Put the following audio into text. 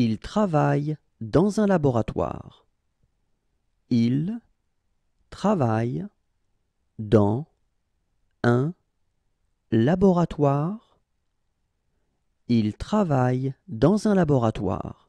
Il travaille dans un laboratoire. Il travaille dans un laboratoire. Il travaille dans un laboratoire.